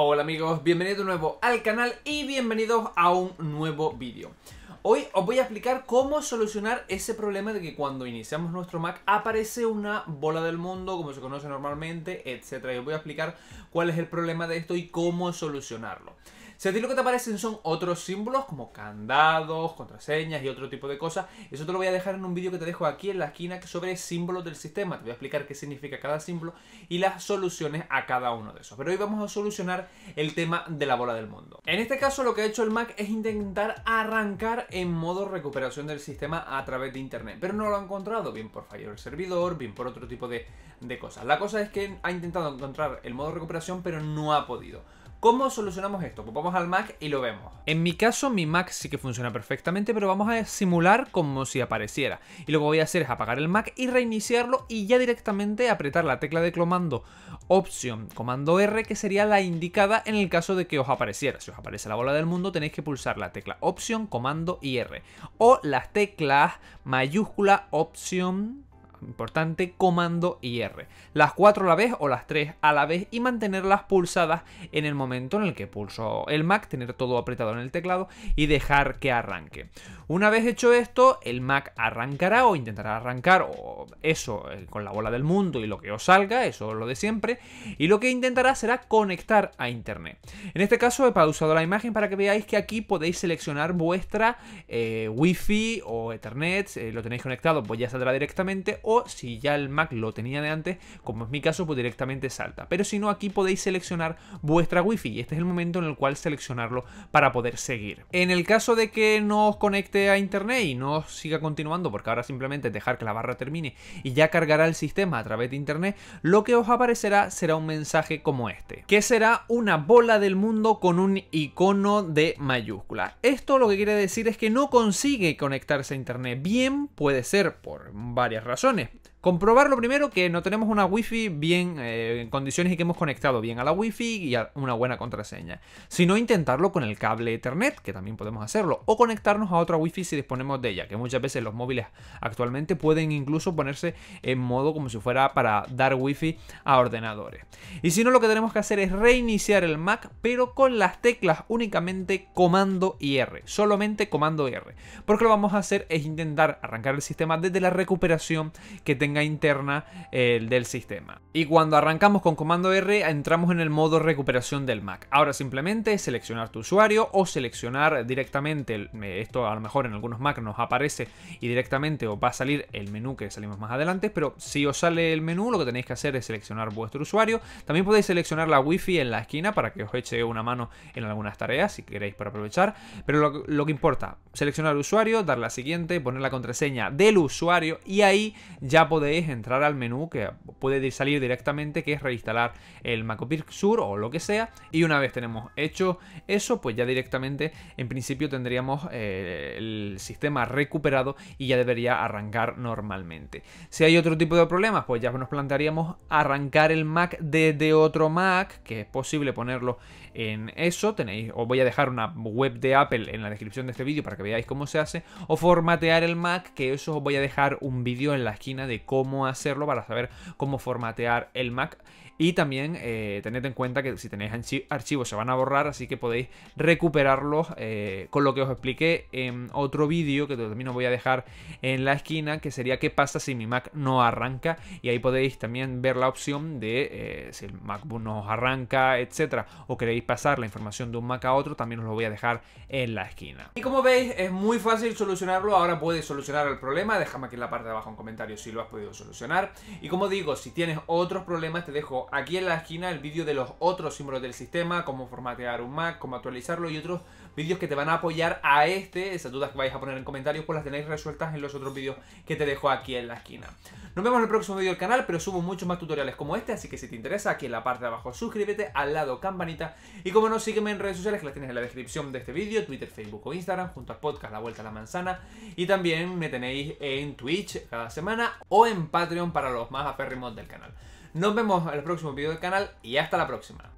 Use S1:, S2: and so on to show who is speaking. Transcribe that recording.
S1: Hola amigos, bienvenidos de nuevo al canal y bienvenidos a un nuevo vídeo. Hoy os voy a explicar cómo solucionar ese problema de que cuando iniciamos nuestro Mac aparece una bola del mundo, como se conoce normalmente, etc. Y os voy a explicar cuál es el problema de esto y cómo solucionarlo. Si a ti lo que te aparecen son otros símbolos como candados, contraseñas y otro tipo de cosas, eso te lo voy a dejar en un vídeo que te dejo aquí en la esquina sobre símbolos del sistema. Te voy a explicar qué significa cada símbolo y las soluciones a cada uno de esos. Pero hoy vamos a solucionar el tema de la bola del mundo. En este caso lo que ha hecho el Mac es intentar arrancar en modo recuperación del sistema a través de internet, pero no lo ha encontrado, bien por fallo del servidor, bien por otro tipo de, de cosas. La cosa es que ha intentado encontrar el modo recuperación pero no ha podido. ¿Cómo solucionamos esto? Pues vamos al Mac y lo vemos. En mi caso, mi Mac sí que funciona perfectamente, pero vamos a simular como si apareciera. Y lo que voy a hacer es apagar el Mac y reiniciarlo y ya directamente apretar la tecla de comando Option, comando R, que sería la indicada en el caso de que os apareciera. Si os aparece la bola del mundo, tenéis que pulsar la tecla Option, comando IR. O las teclas mayúscula Option importante, comando y R. Las cuatro a la vez o las tres a la vez y mantenerlas pulsadas en el momento en el que pulso el Mac, tener todo apretado en el teclado y dejar que arranque. Una vez hecho esto, el Mac arrancará o intentará arrancar o eso eh, con la bola del mundo y lo que os salga, eso lo de siempre, y lo que intentará será conectar a internet. En este caso he pausado la imagen para que veáis que aquí podéis seleccionar vuestra wifi eh, Wi-Fi o Ethernet, eh, lo tenéis conectado, pues ya saldrá directamente o si ya el Mac lo tenía de antes, como es mi caso, pues directamente salta. Pero si no, aquí podéis seleccionar vuestra Wi-Fi y este es el momento en el cual seleccionarlo para poder seguir. En el caso de que no os conecte a internet y no os siga continuando, porque ahora simplemente dejar que la barra termine y ya cargará el sistema a través de internet, lo que os aparecerá será un mensaje como este, que será una bola del mundo con un icono de mayúscula. Esto lo que quiere decir es que no consigue conectarse a internet. Bien, puede ser por varias razones funny comprobar lo primero que no tenemos una wifi bien eh, en condiciones y que hemos conectado bien a la wifi y a una buena contraseña. Si no, intentarlo con el cable Ethernet, que también podemos hacerlo, o conectarnos a otra wifi si disponemos de ella, que muchas veces los móviles actualmente pueden incluso ponerse en modo como si fuera para dar wifi a ordenadores. Y si no, lo que tenemos que hacer es reiniciar el Mac, pero con las teclas únicamente comando y R, solamente comando R. Porque lo vamos a hacer es intentar arrancar el sistema desde la recuperación que tenemos interna eh, del sistema. Y cuando arrancamos con comando R entramos en el modo recuperación del Mac. Ahora simplemente seleccionar tu usuario o seleccionar directamente, eh, esto a lo mejor en algunos Mac nos aparece y directamente os va a salir el menú que salimos más adelante, pero si os sale el menú lo que tenéis que hacer es seleccionar vuestro usuario. También podéis seleccionar la Wi-Fi en la esquina para que os eche una mano en algunas tareas si queréis para aprovechar, pero lo, que importa, seleccionar usuario, dar la siguiente, poner la contraseña del usuario y ahí ya podéis podéis entrar al menú que puede salir directamente, que es reinstalar el Macopir Sur o lo que sea. Y una vez tenemos hecho eso, pues ya directamente en principio tendríamos eh, el sistema recuperado y ya debería arrancar normalmente. Si hay otro tipo de problemas, pues ya nos plantearíamos arrancar el Mac desde otro Mac, que es posible ponerlo en eso. Tenéis, os voy a dejar una web de Apple en la descripción de este vídeo para que veáis cómo se hace. O formatear el Mac, que eso os voy a dejar un vídeo en la esquina de cómo hacerlo, para saber cómo formatear el Mac. Y también eh, tened en cuenta que si tenéis archivos se van a borrar, así que podéis recuperarlos eh, con lo que os expliqué en otro vídeo que también os voy a dejar en la esquina, que sería qué pasa si mi Mac no arranca. Y ahí podéis también ver la opción de eh, si el MacBook no arranca, etcétera, o queréis pasar la información de un Mac a otro, también os lo voy a dejar en la esquina. Y como veis, es muy fácil solucionarlo. Ahora puedes solucionar el problema. Déjame aquí en la parte de abajo en comentarios si lo has podido solucionar. Y como digo, si tienes otros problemas, te dejo aquí en la esquina el vídeo de los otros símbolos del sistema, cómo formatear un Mac, cómo actualizarlo y otros vídeos que te van a apoyar a este. Esas dudas que vais a poner en comentarios, pues las tenéis resueltas en los otros vídeos que te dejo aquí en la esquina. Nos vemos en el próximo vídeo del canal, pero subo muchos más tutoriales como este, así que si te interesa, aquí en la parte de abajo suscríbete, al lado campanita y como no, sígueme en redes sociales que las tienes en la descripción de este vídeo, Twitter, Facebook o Instagram, junto al podcast La Vuelta a la Manzana y también me tenéis en Twitch cada semana o en Patreon para los más aférrimos del canal. Nos vemos en el próximo vídeo del canal y hasta la próxima.